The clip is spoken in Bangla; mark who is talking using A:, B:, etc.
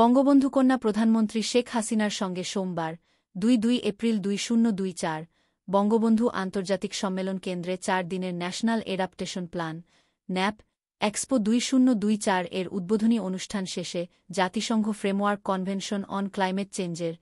A: বঙ্গবন্ধুকন্যা প্রধানমন্ত্রী শেখ হাসিনার সঙ্গে সোমবার দুই দুই এপ্রিল দুই শূন্য দুই চার বঙ্গবন্ধু আন্তর্জাতিক সম্মেলন কেন্দ্রে চার দিনের National Adaptation Plan NAP expo দুই শূন্য দুই চার এর উদ্বোধনী অনুষ্ঠান শেষে জাতিসংঘ ফ্রেমওয়ার্ক কনভেনশন অন ক্লাইমেট চেঞ্জের